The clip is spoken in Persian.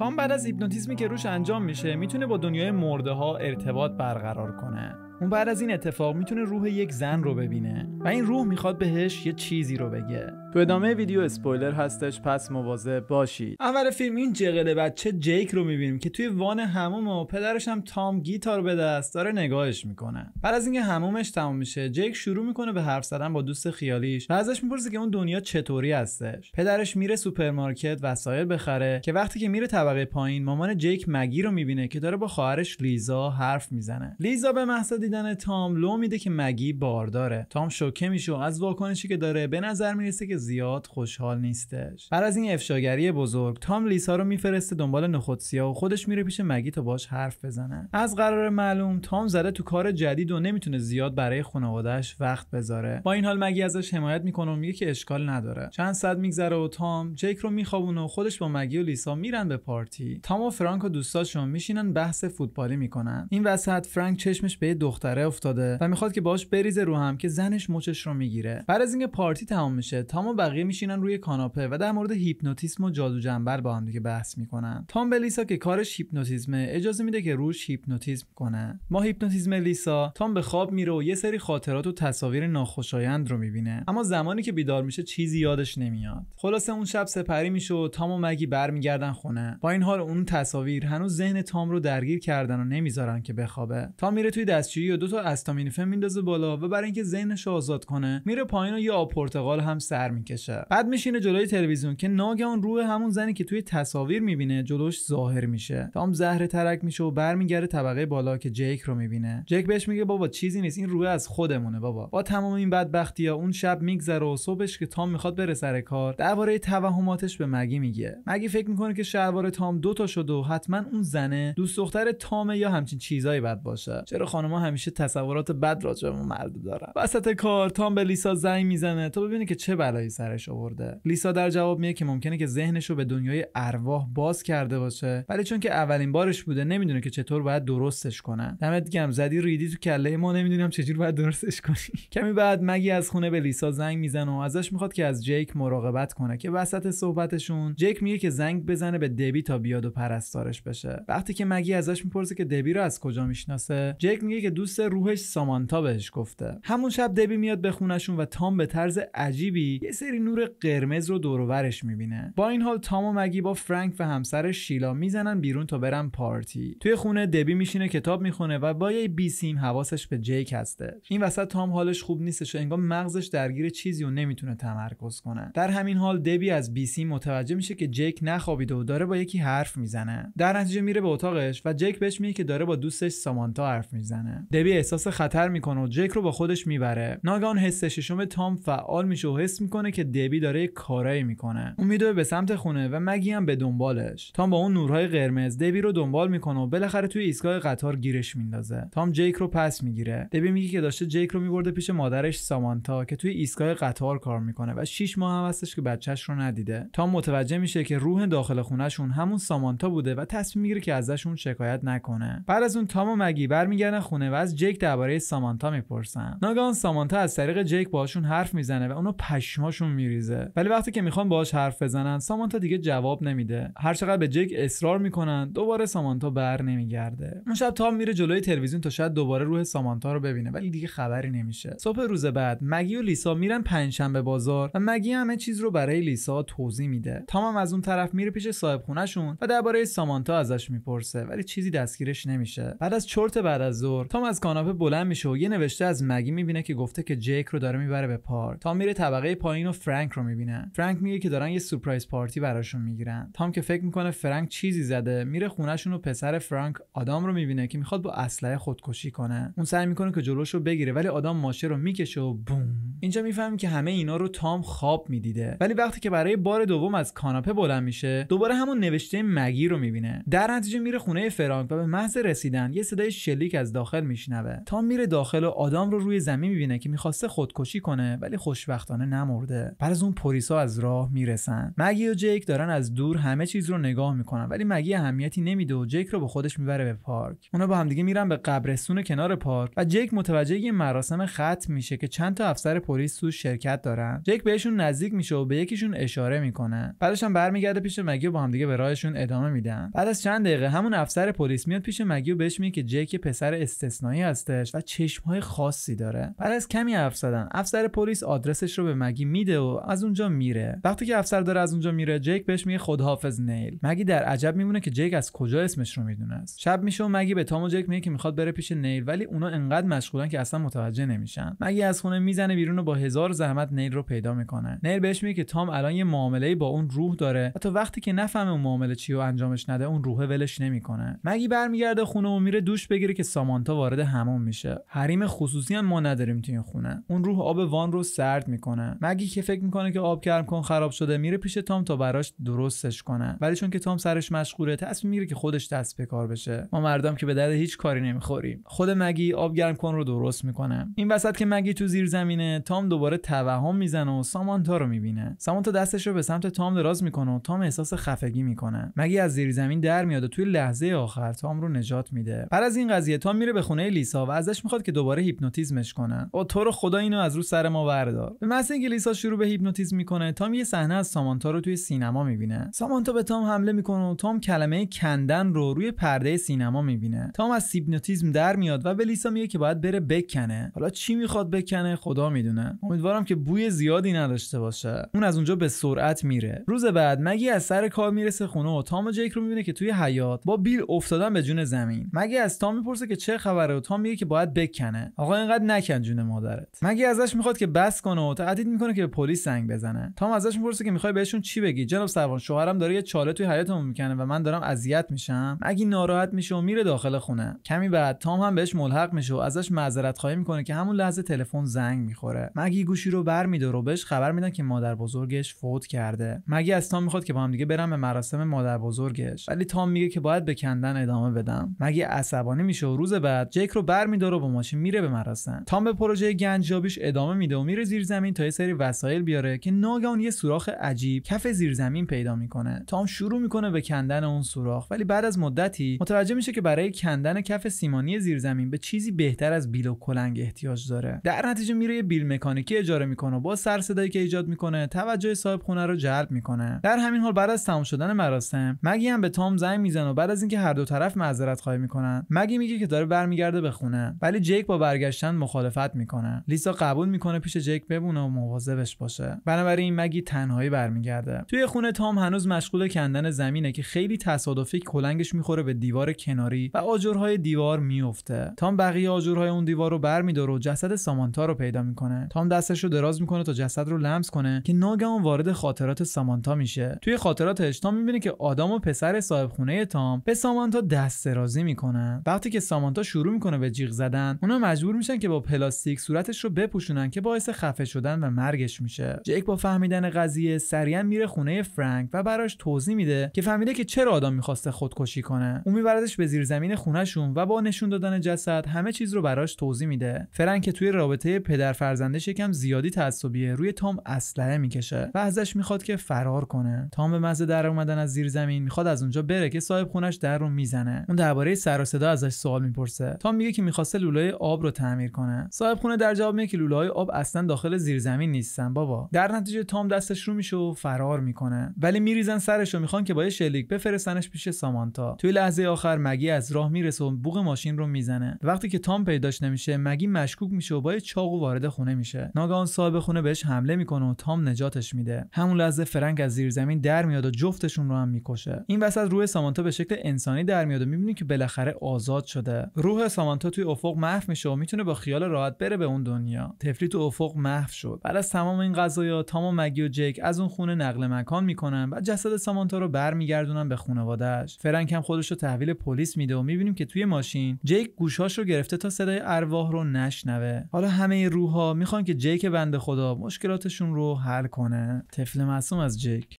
تام بعد از هیپنوتیزمی که روش انجام میشه میتونه با دنیای مرده ها ارتباط برقرار کنه اون بعد از این اتفاق میتونه روح یک زن رو ببینه و این روح میخواد بهش یه چیزی رو بگه تو ادامه ویدیو اسپویلر هستش پس مواظب باشید اول فیلم این جقل بچه جیک رو میبینیم که توی وان هموم و پدرش هم تام گیتار به دست داره نگاهش میکنه بعد از اینکه همومش تمام میشه جیک شروع میکنه به حرف زدن با دوست خیالیش و ازش میپرسه که اون دنیا چطوری هستش پدرش میره سوپرمارکت وسایل بخره که وقتی که میره طبقه پایین مامان جیک مگی رو میبینه که داره با خواهرش لیزا حرف میزنه لیزا به محض دیدن تام لو میده که مگی بارداره تام شوکه میشه از واکنشی که داره به نظر میرسه که زیاد خوشحال نیستش بعد از این افشاگری بزرگ تام لیسا رو میفرسته دنبال نخودسیا و خودش میره پیش مگی تا باش حرف بزنه. از قرار معلوم تام زده تو کار جدید و نمیتونه زیاد برای خانوادهش وقت بذاره با این حال مگی ازش حمایت میکنه و میگه که اشکال نداره چند صد میگذره و تام جیک رو میخوابونه و خودش با مگی و لیسا میرن به پارتی تام و فرانک و دوستاشون میشینن بحث فوتبالی میکنن این وسط فرانک چشمش به یه دختره افتاده و میخواد که باش بریزه رو هم که زنش مچش رو میگیره بعد از اینکه پارتی تمام میشه تام و بقیه میشینن روی کاناپه و در مورد هیپنوتیسم و جادو جنبر با هم دیگه بحث میکنن تام به لیسا که کارش هیپنوتیزمه اجازه میده که روش هیپنوتیزم کنه ما هیپنوتیزم لیسا تام به خواب میره و یه سری خاطرات و تصاویر ناخوشایند رو میبینه اما زمانی که بیدار میشه چیزی یادش نمیاد خلاصه اون شب سپری میشه و تام و مگی برمیگردن خونه با این حال اون تصاویر هنوز ذهن تام رو درگیر کردن و نمیذارن که بخوابه تام میره توی دستشویی و دو تا استامینوفن میندازه بالا و برای اینکه ذهنش آزاد کنه میره پایین و یه آب پرتقال هم سر میکشه بعد میشینه جلوی تلویزیون که ناگهان روح همون زنی که توی تصاویر میبینه جلوش ظاهر میشه تام زهره ترک میشه و برمیگرده طبقه بالا که جیک رو میبینه جیک بهش میگه بابا چیزی نیست این روح از خودمونه بابا با تمام این بدبختی ها اون شب میگذره و صبحش که تام میخواد بره سر کار درباره توهماتش به مگی میگه مگی فکر میکنه که شلوار تام دوتا شده و حتما اون زنه دوست دختر تامه یا همچین چیزایی بد باشه چرا خانمها همیشه تصورات بد راجع به مرد دارن وسط کار تام به لیسا زنگ میزنه تا ببینه که چه بلایی سرش آورده لیسا در جواب میگه که ممکنه که ذهنش رو به دنیای ارواح باز کرده باشه ولی چون که اولین بارش بوده نمیدونه که چطور باید درستش کنه دمت گرم زدی ریدی تو کله ما نمیدونم چجور باید درستش کنی کمی بعد مگی از خونه به لیسا زنگ میزنه و ازش میخواد که از جیک مراقبت کنه که وسط صحبتشون جیک میگه که زنگ بزنه به دبی تا بیاد و پرستارش بشه وقتی که مگی ازش میپرسه که دبی رو از کجا میشناسه جیک میگه که دوست روحش سامانتا بهش گفته همون شب دبی میاد به خونشون و تام به طرز عجیبی یه سری نور قرمز رو دورورش میبینه با این حال تام و مگی با فرانک و همسر شیلا میزنن بیرون تا برن پارتی توی خونه دبی میشینه کتاب میخونه و با یه سیم حواسش به جیک هسته این وسط تام حالش خوب نیستش و انگار مغزش درگیر چیزی و نمیتونه تمرکز کنه در همین حال دبی از سیم متوجه میشه که جیک نخوابیده و داره با یکی حرف میزنه در نتیجه میره به اتاقش و جیک بهش میگه که داره با دوستش سامانتا حرف میزنه دبی احساس خطر میکنه و جیک رو با خودش میبره ناگهان حس ششم تام فعال میشه و حس میکنه که دبی داره کارایی میکنه اون میدوه به سمت خونه و مگی هم به دنبالش تام با اون نورهای قرمز دبی رو دنبال میکنه و بالاخره توی ایستگاه قطار گیرش میندازه تام جیک رو پس میگیره دبی میگه که داشته جیک رو میبرده پیش مادرش سامانتا که توی ایستگاه قطار کار میکنه و 6 ماه هم هستش که بچهش رو ندیده تام متوجه میشه که روح داخل خونهشون همون سامانتا بوده و تصمیم میگیره که ازشون شکایت نکنه بعد از اون تام و مگی برمیگردن خونه و از جیک درباره سامانتا میپرسن ناگهان سامانتا از طریق جیک باهاشون حرف میزنه و اونو پشماش اشکشون میریزه ولی وقتی که میخوان باهاش حرف بزنن سامانتا دیگه جواب نمیده هر چقدر به جک اصرار میکنن دوباره سامانتا بر نمیگرده اون شب تام میره جلوی تلویزیون تا شاید دوباره روح سامانتا رو ببینه ولی دیگه خبری نمیشه صبح روز بعد مگی و لیسا میرن پنجشنبه بازار و مگی همه چیز رو برای لیسا توضیح میده تام از اون طرف میره پیش صاحب خونهشون و درباره سامانتا ازش میپرسه ولی چیزی دستگیرش نمیشه بعد از چرت بعد از ظهر تام از کاناپه بلند میشه و یه نوشته از مگی میبینه که گفته که جک رو داره میبره به پارک تام میره طبقه پایین اینو فرانک رو میبینه. فرانک میگه که دارن یه سورپرایز پارتی براشون میگیرن تام که فکر میکنه فرانک چیزی زده میره خونهشون و پسر فرانک آدام رو میبینه که میخواد با اسلحه خودکشی کنه اون سعی میکنه که جلوش رو بگیره ولی آدام ماشه رو میکشه و بوم اینجا میفهمیم که همه اینا رو تام خواب میدیده ولی وقتی که برای بار دوم از کاناپه بلند میشه دوباره همون نوشته مگی رو میبینه در نتیجه میره خونه فرانک و به محض رسیدن یه صدای شلیک از داخل میشنوه تام میره داخل و آدام رو روی زمین میبینه که میخواسته خودکشی کنه ولی خوشبختانه نمرده بعد از اون پلیسا از راه میرسن مگی و جیک دارن از دور همه چیز رو نگاه میکنن ولی مگی اهمیتی نمیده و جیک رو به خودش میبره به پارک اونا با همدیگه میرن به قبرستون کنار پارک و جیک متوجه یه مراسم ختم میشه که چند تا افسر پلیس تو شرکت دارن جیک بهشون نزدیک میشه و به یکیشون اشاره میکنه بعدش هم برمیگرده پیش مگی و با همدیگه به راهشون ادامه میدن بعد از چند دقیقه همون افسر پلیس میاد پیش مگی و بهش میگه که جیک پسر استثنایی هستش و چشمهای خاصی داره بعد از کمی حرف افسر پلیس آدرسش رو به مگی میده و از اونجا میره وقتی که افسر داره از اونجا میره جیک بهش میگه خداحافظ نیل مگی در عجب میمونه که جیک از کجا اسمش رو میدونست شب میشه و مگی به تام و جیک میگه که میخواد بره پیش نیل ولی اونا انقدر مشغولن که اصلا متوجه نمیشن مگی از خونه میزنه بیرون و با هزار زحمت نیل رو پیدا میکنه نیل بهش میگه که تام الان یه معامله با اون روح داره تا وقتی که نفهمه اون معامله چی و انجامش نده اون روحه ولش نمیکنه مگی برمیگرده خونه و میره دوش بگیره که سامانتا وارد حمام میشه حریم خصوصی هم ما نداریم تو این خونه اون روح آب وان رو سرد میکنه مگی که فکر میکنه که آب گرم کن خراب شده میره پیش تام تا براش درستش کنن ولی چون که تام سرش مشغوله تصمیم میگیره که خودش دست به کار بشه ما مردم که به درد هیچ کاری نمیخوریم خود مگی آب گرم کن رو درست میکنه این وسط که مگی تو زیر زمینه تام دوباره توهم میزنه و سامانتا رو میبینه سامانتا دستش رو به سمت تام دراز میکنه و تام احساس خفگی میکنه مگی از زیر زمین در میاد و توی لحظه آخر تام رو نجات میده بعد از این قضیه تام میره به خونه لیسا و ازش میخواد که دوباره هیپنوتیزمش کنن او تو رو خدا اینو از رو سر ما بردار به اینکه لیسا شروع به هیپنوتیزم میکنه تام یه صحنه از سامانتا رو توی سینما میبینه سامانتا به تام حمله میکنه و تام کلمه کندن رو روی پرده سینما میبینه تام از هیپنوتیزم در میاد و به لیسا میگه که باید بره بکنه حالا چی میخواد بکنه خدا میدونه امیدوارم که بوی زیادی نداشته باشه اون از اونجا به سرعت میره روز بعد مگی از سر کار میرسه خونه و تام و جیک رو میبینه که توی حیات با بیل افتادن به جون زمین مگی از تام میپرسه که چه خبره و تام میگه که باید بکنه آقا اینقدر نکن جون مادرت مگی ازش میخواد که بس کنه و میکنه که پلیس زنگ بزنه تام ازش میپرسه که میخوای بهشون چی بگی جناب سروان شوهرم داره یه چاله توی حیاتمون میکنه و من دارم اذیت میشم اگه ناراحت میشه و میره داخل خونه کمی بعد تام هم بهش ملحق میشه و ازش معذرت خواهی میکنه که همون لحظه تلفن زنگ میخوره مگی گوشی رو برمیداره و بهش خبر میدن که مادر بزرگش فوت کرده مگی از تام میخواد که با هم دیگه برم به مراسم مادر بزرگش ولی تام میگه که باید به کندن ادامه بدم مگی عصبانی میشه و روز بعد جک رو برمیداره و با ماشین میره به مراسم تام به پروژه گنجابیش ادامه میده و میره زیر زمین تا یه سری وسایل بیاره که ناگهان یه سوراخ عجیب کف زمین پیدا میکنه تام شروع میکنه به کندن اون سوراخ ولی بعد از مدتی متوجه میشه که برای کندن کف سیمانی زمین به چیزی بهتر از بیل و کلنگ احتیاج داره در نتیجه میره یه بیل مکانیکی اجاره میکنه و با سر صدایی که ایجاد میکنه توجه صاحب خونه رو جلب میکنه در همین حال بعد از تمام شدن مراسم مگی هم به تام زنگ میزنه و بعد از اینکه هر دو طرف معذرت خواهی میکنن مگی میگه که داره برمیگرده به خونه ولی جیک با برگشتن مخالفت میکنه لیسا قبول میکنه پیش جیک بمونه و مواظب خودش باشه بنابراین مگی تنهایی برمیگرده توی خونه تام هنوز مشغول کندن زمینه که خیلی تصادفی کلنگش میخوره به دیوار کناری و آجرهای دیوار میفته تام بقیه آجرهای اون دیوار رو برمیداره و جسد سامانتا رو پیدا میکنه تام دستش رو دراز میکنه تا جسد رو لمس کنه که ناگهان وارد خاطرات سامانتا میشه توی خاطراتش تام میبینه که آدم و پسر صاحب خونه تام به سامانتا دست درازی میکنن وقتی که سامانتا شروع میکنه به جیغ زدن اونا مجبور میشن که با پلاستیک صورتش رو بپوشونن که باعث خفه شدن و مرگ میشه جک با فهمیدن قضیه سریعا میره خونه فرانک و براش توضیح میده که فهمیده که چرا آدم میخواسته خودکشی کنه اون میبردش به زیرزمین خونهشون و با نشون دادن جسد همه چیز رو براش توضیح میده فرانک که توی رابطه پدر فرزندش یکم زیادی تعصبیه روی تام اسلحه میکشه و ازش میخواد که فرار کنه تام به مزه در اومدن از زیرزمین میخواد از اونجا بره که صاحب خونش در رو میزنه اون درباره سر و صدا ازش سوال میپرسه تام میگه که میخواسته لولای آب رو تعمیر کنه صاحب خونه در جواب میگه که لولای آب اصلا داخل زیرزمین نیست بابا در نتیجه تام دستش رو میشه و فرار میکنه ولی میریزن سرش و میخوان که با یه شلیک بفرستنش پیش سامانتا توی لحظه آخر مگی از راه میرسه و بوق ماشین رو میزنه وقتی که تام پیداش نمیشه مگی مشکوک میشه و با یه چاقو وارد خونه میشه ناگهان صاحب خونه بهش حمله میکنه و تام نجاتش میده همون لحظه فرانک از زیر زمین در میاد و جفتشون رو هم میکشه این وسط روح سامانتا به شکل انسانی در میاد و میبینی که بالاخره آزاد شده روح سامانتا توی افق محو میشه و میتونه با خیال راحت بره به اون دنیا تفلی تو افق محو شد بعد از تمام این قضایا تام و مگی و جک از اون خونه نقل مکان میکنن و جسد سامانتا رو برمیگردونن به خانواده‌اش فرانک هم خودش رو تحویل پلیس میده و میبینیم که توی ماشین جیک گوشهاش رو گرفته تا صدای ارواح رو نشنوه حالا همه روحها میخوان که جیک بنده خدا مشکلاتشون رو حل کنه طفل معصوم از جک.